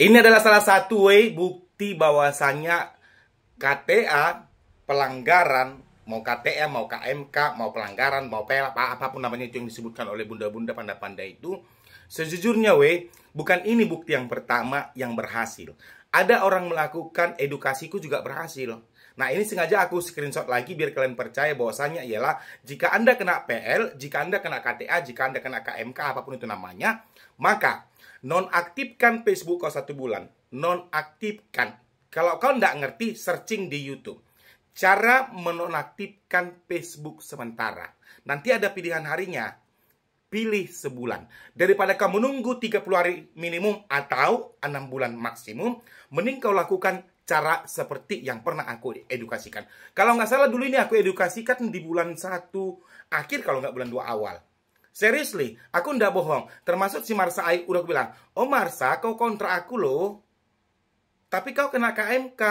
Ini adalah salah satu way bukti bahwasannya KTA pelanggaran mau KTA, mau KMK, mau pelanggaran, mau PL, apa apapun namanya itu yang disebutkan oleh bunda-bunda panda-panda itu, sejujurnya we, bukan ini bukti yang pertama yang berhasil. Ada orang melakukan edukasiku juga berhasil. Nah ini sengaja aku screenshot lagi biar kalian percaya bahwasanya ialah jika Anda kena PL, jika Anda kena KTA, jika Anda kena KMK, apapun itu namanya, maka Nonaktifkan Facebook kau satu bulan. Nonaktifkan. Kalau kau tidak ngerti, searching di YouTube. Cara menonaktifkan Facebook sementara. Nanti ada pilihan harinya. Pilih sebulan. Daripada kau menunggu 30 hari minimum atau 6 bulan maksimum, mending kau lakukan cara seperti yang pernah aku edukasikan. Kalau nggak salah dulu ini aku edukasikan di bulan satu akhir kalau nggak bulan dua awal. Seriously, aku ndak bohong. Termasuk si Marsa Ai udah bilang, oh Marsa, kau kontra aku loh. Tapi kau kena KMK.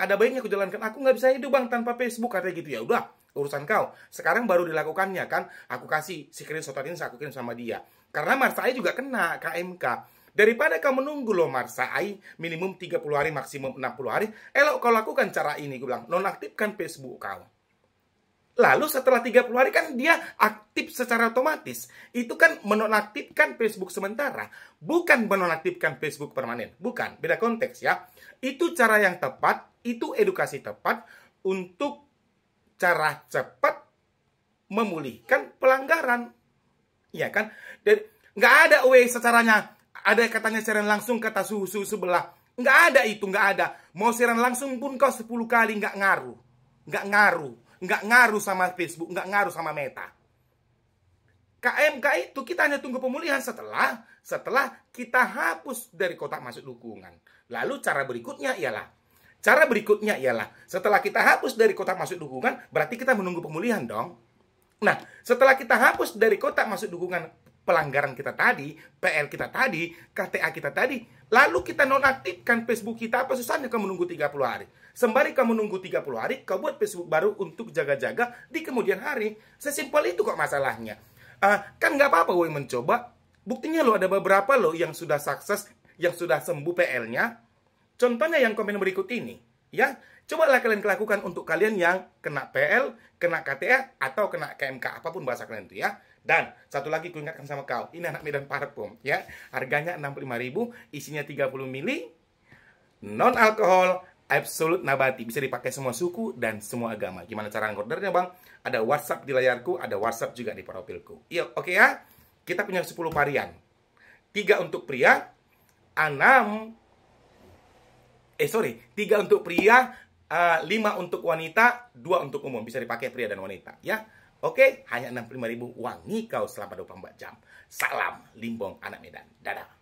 Ada baiknya aku jalankan. Aku nggak bisa hidup bang tanpa Facebook katanya gitu ya. Udah, urusan kau. Sekarang baru dilakukannya kan. Aku kasih si screenshot ini aku kirim sama dia. Karena Marsa Ai juga kena KMK. Daripada kau menunggu loh Marsai minimum 30 hari maksimum 60 hari, elok kau lakukan cara ini. Aku bilang, nonaktifkan Facebook kau. Lalu setelah 30 hari kan dia aktif secara otomatis. Itu kan menonaktifkan Facebook sementara. Bukan menonaktifkan Facebook permanen. Bukan, beda konteks ya. Itu cara yang tepat, itu edukasi tepat untuk cara cepat memulihkan pelanggaran. Ya kan? Dan nggak ada way secaranya. Ada katanya siaran langsung kata suhu-suhu sebelah. Nggak ada itu, nggak ada. Mau siaran langsung pun kau 10 kali nggak ngaruh. Nggak ngaruh nggak ngaruh sama Facebook, nggak ngaruh sama Meta. KMK itu kita hanya tunggu pemulihan setelah setelah kita hapus dari kotak masuk dukungan. Lalu cara berikutnya ialah cara berikutnya ialah setelah kita hapus dari kotak masuk dukungan berarti kita menunggu pemulihan dong. Nah, setelah kita hapus dari kotak masuk dukungan pelanggaran kita tadi, PL kita tadi, KTA kita tadi, lalu kita nonaktifkan Facebook kita, apa susahnya kamu nunggu 30 hari? Sembari kamu nunggu 30 hari, kau buat Facebook baru untuk jaga-jaga di kemudian hari. Sesimpel itu kok masalahnya. Uh, kan nggak apa-apa gue mencoba. Buktinya lo ada beberapa lo yang sudah sukses, yang sudah sembuh PL-nya. Contohnya yang komen berikut ini. Ya, cobalah kalian lakukan untuk kalian yang kena PL, kena KTA, atau kena KMK, apapun bahasa kalian itu ya. Dan satu lagi ku ingatkan sama kau, ini anak Medan parfum ya. Harganya 65.000, isinya 30 mili, non alkohol, absolut nabati. Bisa dipakai semua suku dan semua agama. Gimana cara ngordernya, Bang? Ada WhatsApp di layarku, ada WhatsApp juga di profilku. Iya, oke okay ya. Kita punya 10 varian. tiga untuk pria, enam eh sorry, tiga untuk pria, uh, lima untuk wanita, dua untuk umum. Bisa dipakai pria dan wanita, ya. Oke, hanya 65.000 wangi kau selama 24 jam. Salam Limbong Anak Medan. Dadah.